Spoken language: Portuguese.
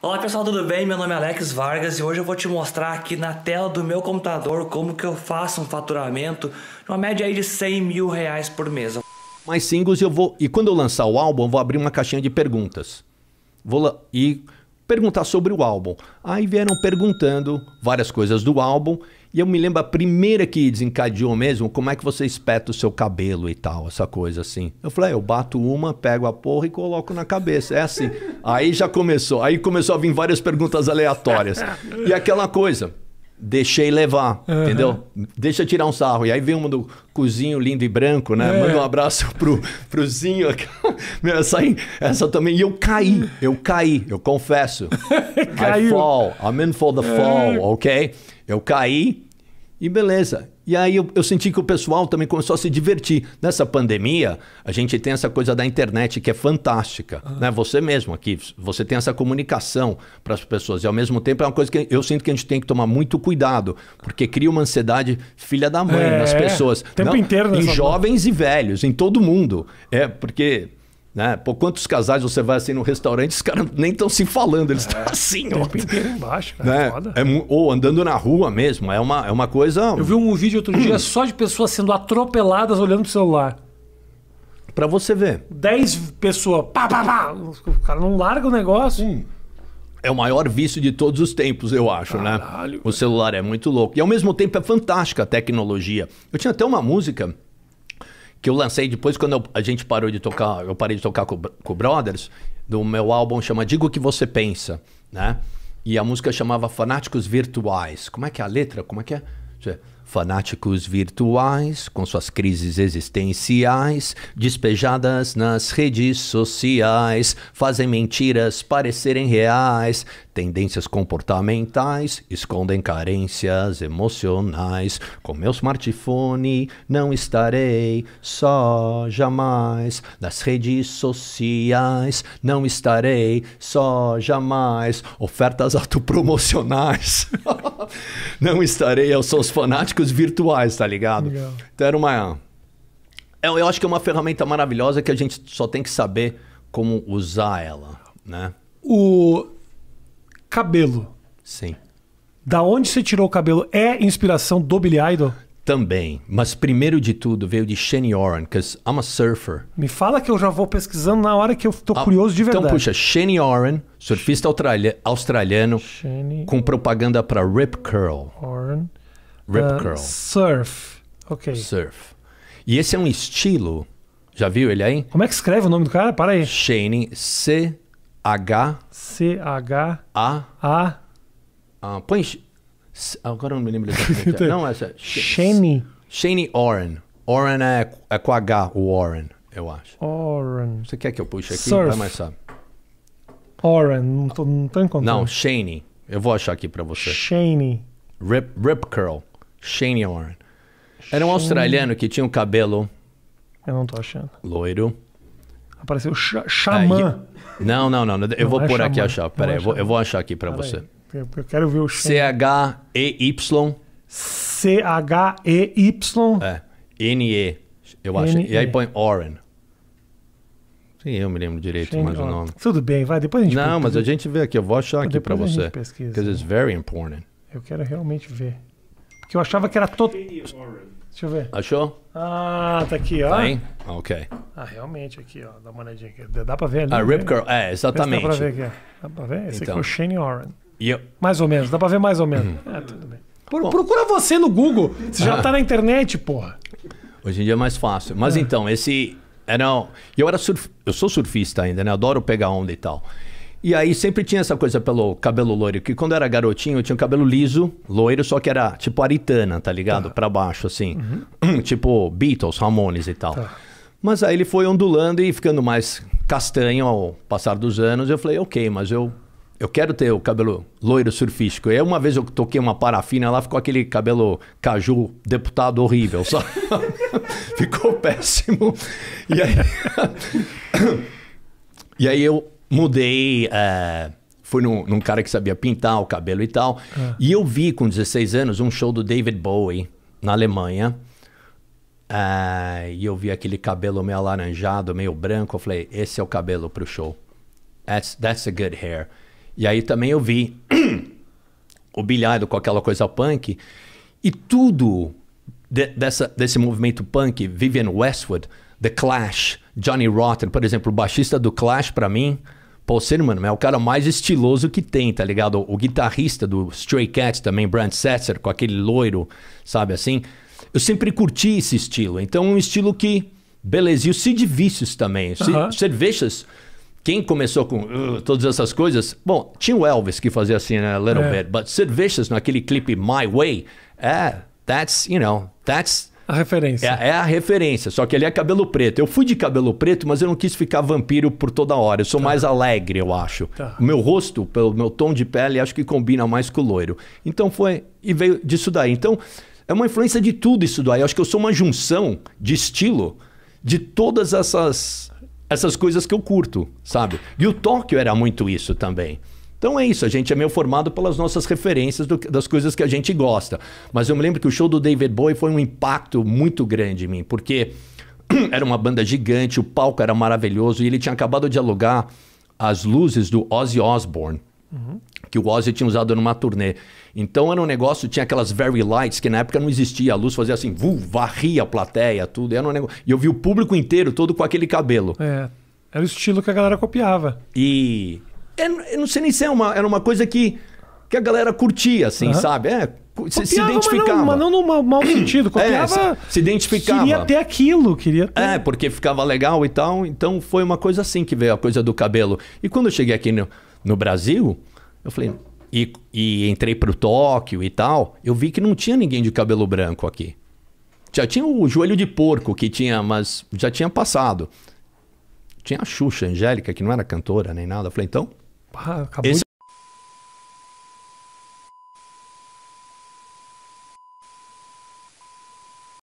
Olá pessoal, tudo bem? Meu nome é Alex Vargas e hoje eu vou te mostrar aqui na tela do meu computador como que eu faço um faturamento de uma média aí de 100 mil reais por mês. Mais singles eu vou e quando eu lançar o álbum eu vou abrir uma caixinha de perguntas. Vou e perguntar sobre o álbum. Aí vieram perguntando várias coisas do álbum e eu me lembro a primeira que desencadeou mesmo, como é que você espeta o seu cabelo e tal, essa coisa assim. Eu falei, ah, eu bato uma, pego a porra e coloco na cabeça. É assim. Aí já começou. Aí começou a vir várias perguntas aleatórias. E aquela coisa. Deixei levar, uhum. entendeu? Deixa tirar um sarro. E aí vem um do cozinho lindo e branco, né? É. Manda um é. abraço pro, pro Zinho essa, essa também. E eu caí, eu caí, eu confesso. I fall, I'm in for the é. fall, ok? Eu caí e beleza. E aí eu, eu, senti que o pessoal também começou a se divertir. Nessa pandemia, a gente tem essa coisa da internet que é fantástica. Uhum. Né? Você mesmo aqui, você tem essa comunicação para as pessoas. E ao mesmo tempo é uma coisa que eu sinto que a gente tem que tomar muito cuidado, porque cria uma ansiedade filha da mãe é, nas pessoas. É, tempo Não, inteiro. Em jovens e velhos, em todo mundo. É, porque né? Pô, quantos casais você vai assim no restaurante, os caras nem estão se falando, eles estão é, assim, ó. embaixo, né? É, é, ou andando na rua mesmo, é uma, é uma coisa. Eu vi um vídeo outro dia só de pessoas sendo atropeladas olhando pro celular. Pra você ver. Dez pessoas, pá, pá, pá. O cara não larga o negócio. Hum. É o maior vício de todos os tempos, eu acho, né? Caralho, né? O celular é muito louco. E ao mesmo tempo é fantástica a tecnologia. Eu tinha até uma música que eu lancei depois quando eu, a gente parou de tocar, eu parei de tocar com, com o Brothers, do meu álbum chama Digo o que você pensa, né? E a música chamava Fanáticos Virtuais. Como é que é a letra? Como é que é? fanáticos virtuais com suas crises existenciais, despejadas nas redes sociais, fazem mentiras parecerem reais, tendências comportamentais escondem carências emocionais. Com meu smartphone não estarei só jamais. Nas redes sociais não estarei só jamais. Ofertas autopromocionais. não estarei aos seus fanáticos virtuais, tá ligado? Legal. Então era uma. Eu, é, eu acho que é uma ferramenta maravilhosa que a gente só tem que saber como usar ela, né? O cabelo. Sim. Da onde você tirou o cabelo? É inspiração do Billy Idol? Também, mas primeiro de tudo veio de Shane Oren, because I'm a surfer. Me fala que eu já vou pesquisando na hora que eu tô ah, curioso de então verdade. Então puxa, Shane Oren, surfista australiano, Shane... com propaganda para Rip Curl. Oren. Rip ah, Curl. surf. Ok. Surf. E esse é um estilo. Já viu ele aí? Como é que escreve o nome do cara? Para aí. Shane C H C H A A, ah, a Põe agora eu não me lembro exatamente. É. não, essa é Shane Shane Oren. Oren é, é com H, o Oren, eu acho. Oren. Você quer que eu puxe aqui? Surf. Vai mais sabe. Oren, não tô, não tô encontrando. Não, Shane. Eu vou achar aqui para você. Shane. Rip, rip Curl. Shane Warren. Era um Shane... australiano que tinha um cabelo. Eu não tô achando. Loiro. Apareceu o Xamã. Ah, não, não, não, não. Eu não vou é por aqui achar. Peraí, é eu, vou, eu vou achar aqui para você. Aí. Eu quero ver o C-H-E-Y. C-H-E-Y. É. N-E, eu acho. E aí põe Oren. Sim, eu me lembro direito Shane mais o nome. Tudo bem, vai, depois a gente Não, pesquisa. mas a gente vê aqui, eu vou achar aqui para você. Porque it's very important. Eu quero realmente ver. Porque eu achava que era todo. Deixa eu ver. Achou? Ah, tá aqui, ó. Tá aí? Ah, ok. Ah, realmente aqui, ó. Dá uma olhadinha aqui. Dá pra ver ali? A ah, né? Rip Curl, é, exatamente. Dá pra ver aqui, Dá pra ver? Esse então. aqui é o Shane Oren. Eu... Mais ou menos, dá pra ver mais ou menos. Uhum. É, tudo bem. procura você no Google. Você já ah. tá na internet, porra. Hoje em dia é mais fácil. Mas é. então, esse. É, era, eu era surf, eu sou surfista ainda, né? Adoro pegar onda e tal. E aí sempre tinha essa coisa pelo cabelo loiro, que quando eu era garotinho eu tinha o um cabelo liso, loiro, só que era tipo aritana, tá ligado? Tá. Pra baixo, assim. Uhum. tipo Beatles, Ramones e tal. Tá. Mas aí ele foi ondulando e ficando mais castanho ao passar dos anos. Eu falei, ok, mas eu, eu quero ter o cabelo loiro surfístico. E aí uma vez eu toquei uma parafina lá, ficou aquele cabelo caju deputado horrível, só. ficou péssimo. E aí... e aí eu mudei. É, fui num, num, cara que sabia pintar o cabelo e tal. É. E eu vi com 16 anos um show do David Bowie na Alemanha. É, e eu vi aquele cabelo meio alaranjado, meio branco. Eu falei, esse é o cabelo pro show. That's, that's a good hair. E aí também eu vi o bilhado com aquela coisa punk. E tudo de, dessa, desse movimento punk, Vivian Westwood, The Clash, Johnny Rotten, por exemplo, o baixista do Clash, para mim, Paul mano, é o cara mais estiloso que tem, tá ligado? O, o guitarrista do Stray Cats também, Brand Setzer, com aquele loiro, sabe assim? Eu sempre curti esse estilo. Então, um estilo que... Beleza, e o Sid Vicious também. Uhum. Sid Vicious, quem começou com uh, todas essas coisas... Bom, tinha o Elvis que fazia assim, né? A little é. bit. But Sid Vicious, naquele clipe My Way, é... That's, you know, that's a referência. É, é, a referência, só que ele é cabelo preto. Eu fui de cabelo preto, mas eu não quis ficar vampiro por toda hora. Eu sou tá. mais alegre, eu acho. Tá. O meu rosto, pelo meu tom de pele, acho que combina mais com o loiro. Então foi. E veio disso daí. Então, é uma influência de tudo isso daí. Eu acho que eu sou uma junção de estilo de todas essas, essas coisas que eu curto, sabe? E o Tóquio era muito isso também. Então é isso, a gente é meio formado pelas nossas referências do, das coisas que a gente gosta. Mas eu me lembro que o show do David Bowie foi um impacto muito grande em mim, porque era uma banda gigante, o palco era maravilhoso e ele tinha acabado de alugar as luzes do Ozzy Osbourne. Uhum. Que o Ozzy tinha usado numa turnê. Então era um negócio, tinha aquelas very lights que na época não existia, a luz fazia assim, vu, varria a plateia, tudo. Era um negócio. E eu vi o público inteiro todo com aquele cabelo. É. Era o estilo que a galera copiava. E é, eu não sei nem se é uma, era uma coisa que, que a galera curtia, assim, uhum. sabe? É, se, se identificava. Mas não, mas não no mau é, sentido. Copiava. É, se identificava. Queria ter aquilo, queria ter. É, porque ficava legal e tal. Então foi uma coisa assim que veio a coisa do cabelo. E quando eu cheguei aqui no, no Brasil, eu falei. E, e entrei pro Tóquio e tal. Eu vi que não tinha ninguém de cabelo branco aqui. Já tinha o joelho de porco que tinha, mas já tinha passado. Tinha a Xuxa, Angélica, que não era cantora nem nada. Eu falei, então, 哇，卡布。